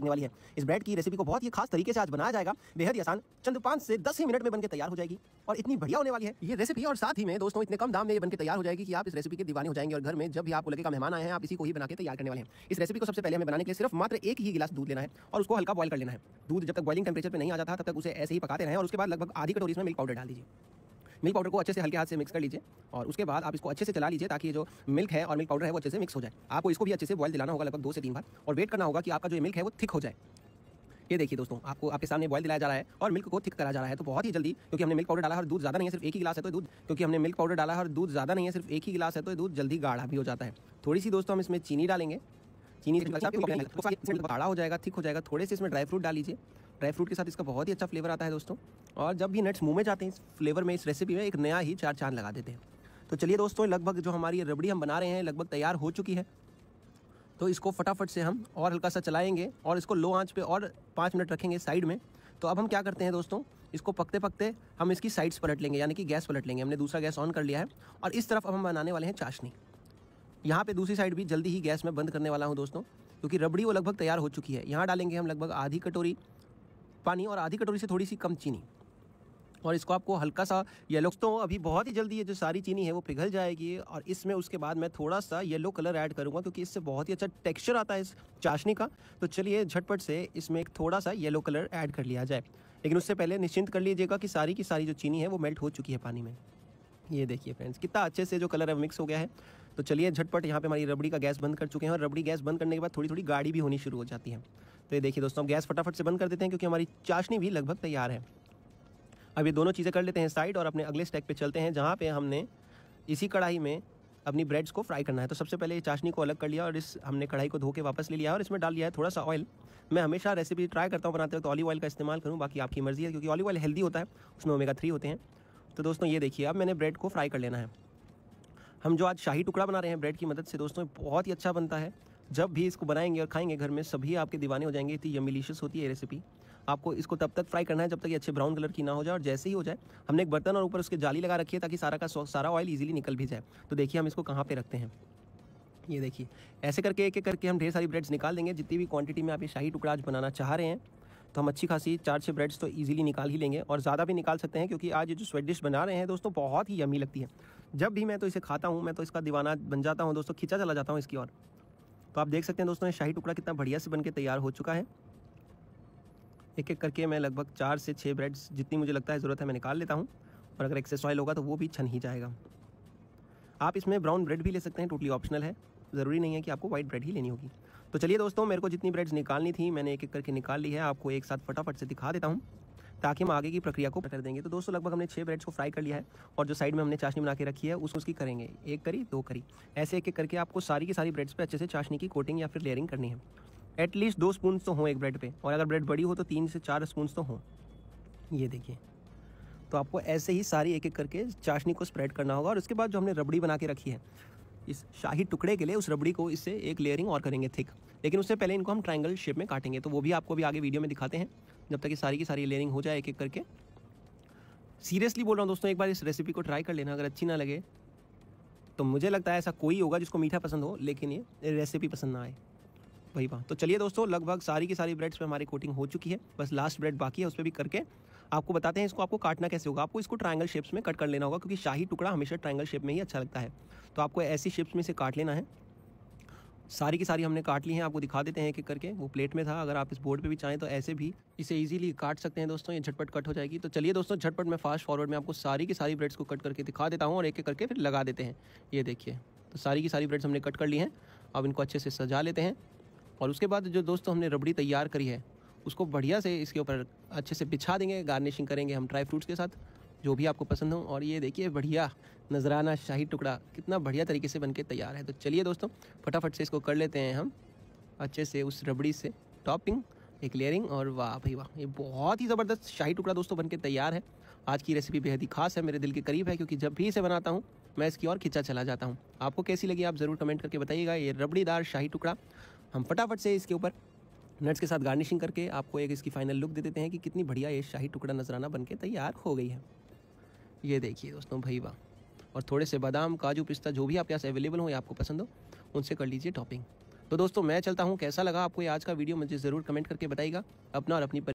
होने वाली है इस ब्रेड की रेसिपी को बहुत ही खास तरीके से आज बनाया जाएगा बेहद ही आसान चंद पाँच से दस ही मिनट में बनकर तैयार हो जाएगी और इतनी बढ़िया होने वाली है ये रेसिपी और साथ ही में दोस्तों इतने कम दाम में ये बनकर तैयार हो जाएगी कि आप इस रेसिपी के दीवाने हो जाएंगे और घर में जब भी आपको लगेगा मेहमान आए हैं आप इसी को ही बना के तैयार करने वाले हैं इस रेसिपी को सबसे पहले हमें बनाने के लिए सिर्फ मात्र एक ही गिलास दूध लेना है और उसको हल्का बॉइल कर लेना है दूध जब तक बॉइलिंग टेम्परेचर पर नहीं आ जाता तब तक उसे ऐसे ही पकाते रहे और उसके बाद लगभग आधी कटोरी इसमें मिल्क पाउडर डाल दीजिए मिल्क पाउडर को अच्छे से हल्के हाथ से मिक्स कर लीजिए और उसके बाद आप इसको अच्छे से चला लीजिए ताकि ये जो मिल्क है और मिल्क पाउडर है वो अच्छे से मिक्स हो जाए आपको इसको भी अच्छे से बॉयल दिलाना होगा लगभग दो से तीन बार और वेट करना होगा कि आपका जो मिल्क है वो थिक हो जाए ये देखिए दोस्तों आपको आपके सामने बॉयल दिलाया जा रहा है और मिल्क को थिक करा जा रहा है तो बहुत ही जल्दी क्योंकि हमने मिल्क पाउडर डाला और दूध ज़्यादा नहीं है सिर्फ एक ही गिलास है तो दूध क्योंकि हमने मिल्क पाउडर डाला और दूध ज़्यादा नहीं है सिर्फ एक ही गिलास है तो दूध जल्दी गाढ़ा भी हो जाता है थोड़ी सी दोस्तों हम इसमें चीनी डालेंगे चीनी मतलब गाढ़ा हो जाएगा थिक हो जाएगा थोड़े से इसमें ड्राई फ्रूट डाल लीजिए ड्राई फ्रूट के साथ इसका बहुत ही अच्छा फ्लेवर आता है दोस्तों और जब भी नट्स मुँह में जाते हैं इस फ्लेवर में इस रेसिपी में एक नया ही चार चांद लगा देते हैं तो चलिए दोस्तों लगभग जो हमारी रबड़ी हम बना रहे हैं लगभग तैयार हो चुकी है तो इसको फटाफट से हम और हल्का सा चलाएंगे और इसको लो आँच पर और पाँच मिनट रखेंगे साइड में तो अब हम क्या करते हैं दोस्तों इसको पकते पकते हम इसकी साइड्स पलट लेंगे यानी कि गैस पलट लेंगे हमने दूसरा गैस ऑन कर लिया है और इस तरफ अब हम बनाने वाले हैं चाशनी यहाँ पे दूसरी साइड भी जल्दी ही गैस में बंद करने वाला हूँ दोस्तों क्योंकि रबड़ी वो लगभग तैयार हो चुकी है यहाँ डालेंगे हम लगभग आधी कटोरी पानी और आधी कटोरी से थोड़ी सी कम चीनी और इसको आपको हल्का सा येलो तो अभी बहुत ही जल्दी ये जो सारी चीनी है वो पिघल जाएगी और इसमें उसके बाद मैं थोड़ा सा येलो कलर ऐड करूँगा क्योंकि इससे बहुत ही अच्छा टेक्सचर आता है इस चाशनी का तो चलिए झटपट से इसमें एक थोड़ा सा येलो कलर ऐड कर लिया जाए लेकिन उससे पहले निश्चिंत कर लीजिएगा कि सारी की सारी जो चीनी है वो मेल्ट हो चुकी है पानी में ये देखिए फ्रेंड्स कितना अच्छे से जो कलर है मिक्स हो गया है तो चलिए झटपट यहाँ पे हमारी रबड़ी का गैस बंद कर चुके हैं और रबड़ी गैस बंद करने के बाद थोड़ी थोड़ी गाड़ी भी होनी शुरू हो जाती है तो ये देखिए दोस्तों गैस फटाफट से बंद कर देते हैं क्योंकि हमारी चाशनी भी लगभग तैयार है अब ये दोनों चीज़ें कर लेते हैं साइड और अपने अगले स्टेक पे चलते हैं जहाँ पे हमने इसी कढ़ाई में अपनी ब्रेड्स को फ्राई करना है तो सबसे पहले ये चाशनी को अलग कर लिया और इस हमने कढ़ाई को धो के वापस ले लिया और इसमें डाल लिया है थोड़ा सा ऑयल मैं हमेशा रेसिपी ट्राई करता हूँ बनाते वक्त तो ऑलिव ऑयल का इस्तेमाल करूँ बाकी आपकी मर्ज़ी है क्योंकि ऑलिव ऑयल हेल्दी होता है उसमें ओमेगा थ्री होते हैं तो दोस्तों ये देखिए अब मैंने ब्रेड को फ्राई कर लेना है हम जो आज शाही टुकड़ा बना रहे हैं ब्रेड की मदद से दोस्तों बहुत ही अच्छा बनता है जब भी इसको बनाएंगे और खाएंगे घर में सभी आपके दीवाने हो जाएंगे इतनी यमिलीशियस होती है रेसिपी आपको इसको तब तक फ्राई करना है जब तक ये अच्छे ब्राउन कलर की ना हो जाए और जैसे ही हो जाए हमने एक बर्तन और ऊपर उसके जाली लगा रखी है ताकि सारा का सारा ऑयल ईजिली निकल भी जाए तो देखिए हम इसको कहाँ पर रखते हैं ये देखिए ऐसे करके एक एक करके हम ढेर सारी ब्रेड्स निकाल देंगे जितनी भी क्वांटिटी में आप ये शाही टुकड़ा आज बनाना चाह रहे हैं तो हम अच्छी खासी चार छः ब्रेड्स तो ईजिली निकाल ही लेंगे और ज़्यादा भी निकाल सकते हैं क्योंकि आज ये जो स्वेट डिश बना रहे हैं दोस्तों बहुत ही यमी लगती है जब भी मैं तो इसे खाता हूँ मैं तो इसका दीवाना बन जाता हूँ दोस्तों खींचा चला जाता हूँ इसकी और तो आप देख सकते हैं दोस्तों शाही टुकड़ा कितना बढ़िया से बन के तैयार हो चुका है एक एक करके मैं लगभग चार से छः ब्रेड्स जितनी मुझे लगता है ज़रूरत है मैं निकाल लेता हूँ और अगर एक्सेस ऑयल होगा तो वो भी छन ही जाएगा आप इसमें ब्राउन ब्रेड भी ले सकते हैं टोटली ऑप्शनल है ज़रूरी नहीं है कि आपको वाइट ब्रेड ही लेनी होगी तो चलिए दोस्तों मेरे को जितनी ब्रेड्स निकालनी थी मैंने एक एक करके निकाल ली है आपको एक साथ फटाफट से दिखा देता हूँ ताकि हम आगे की प्रक्रिया को कर देंगे तो दोस्तों लगभग हमने छः ब्रेड्स को फ्राई कर लिया है और जो साइड में हमने चाशनी बना के रखी है उसको उसकी करेंगे एक करी दो करी ऐसे एक एक करके आपको सारी की सारी ब्रेड्स पर अच्छे से चाशनी की कोटिंग या फिर लेयरिंग करनी है एटलीस्ट दो स्पून तो हों एक ब्रेड पर और अगर ब्रेड बड़ी हो तो तीन से चार स्पून तो हों ये देखिए तो आपको ऐसे ही सारी एक एक करके चाशनी को स्प्रेड करना होगा और उसके बाद जो हमने रबड़ी बना के रखी है इस शाही टुकड़े के लिए उस रबड़ी को इससे एक लेयरिंग और करेंगे थिक लेकिन उससे पहले इनको हम ट्राइंगल शेप में काटेंगे तो वो भी आपको भी आगे वीडियो में दिखाते हैं जब तक कि सारी की सारी लेयरिंग हो जाए एक एक करके सीरियसली बोल रहा हूँ दोस्तों एक बार इस रेसिपी को ट्राई कर लेना अगर अच्छी ना लगे तो मुझे लगता है ऐसा कोई होगा जिसको मीठा पसंद हो लेकिन ये रेसिपी पसंद ना आए वही वहाँ तो चलिए दोस्तों लगभग सारी की सारी ब्रेड्स पे हमारी कोटिंग हो चुकी है बस लास्ट ब्रेड बाकी है उस पर भी करके आपको बताते हैं इसको आपको काटना कैसे होगा आपको इसको ट्रायंगल शेप्स में कट कर लेना होगा क्योंकि शाही टुकड़ा हमेशा ट्रायंगल शेप में ही अच्छा लगता है तो आपको ऐसी शेप्स में से काट लेना है सारी की सारी हमने काट ली है आपको दिखा देते हैं एक एक करके वो प्लेट में था अगर आप इस बोर्ड पे भी चाहें तो ऐसे भी इसे इजीली काट सकते हैं दोस्तों ये झटपट कट हो जाएगी तो चलिए दोस्तों झटपट मैं फास्ट फॉरवर्ड में आपको सारी की सारी ब्रेड्स को कट करके दिखा देता हूँ और एक एक करके फिर लगा देते हैं ये देखिए तो सारी की सारी ब्रेड्स हमने कट कर ली हैं अब इनको अच्छे से सजा लेते हैं और उसके बाद जो दोस्तों हमने रबड़ी तैयार करी है उसको बढ़िया से इसके ऊपर अच्छे से बिछा देंगे गार्निशिंग करेंगे हम ड्राई फ्रूट्स के साथ जो भी आपको पसंद हो और ये देखिए बढ़िया नजराना शाही टुकड़ा कितना बढ़िया तरीके से बन तैयार है तो चलिए दोस्तों फटाफट से इसको कर लेते हैं हम अच्छे से उस रबड़ी से टॉपिंग एक लेयरिंग और वाह भाई वाह ये बहुत ही ज़बरदस्त शाही टुकड़ा दोस्तों बनके तैयार है आज की रेसिपी बेहद ही खास है मेरे दिल के करीब है क्योंकि जब भी इसे बनाता हूँ मैं इसकी और खिंचा चला जाता हूँ आपको कैसी लगी आप ज़रूर कमेंट करके बताइएगा ये रबड़ीदार शाही टुकड़ा हम फटाफट से इसके ऊपर नट्स के साथ गार्निशिंग करके आपको एक इसकी फाइनल लुक दे देते हैं कि कितनी बढ़िया ये शाही टुकड़ा नजराना बनके तैयार हो गई है ये देखिए दोस्तों भाई वाह और थोड़े से बादाम काजू पिस्ता जो भी आपके पास अवेलेबल हो या आपको पसंद हो उनसे कर लीजिए टॉपिंग तो दोस्तों मैं चलता हूँ कैसा लगा आपको ये आज का वीडियो मुझे ज़रूर कमेंट करके बताइएगा अपना और अपनी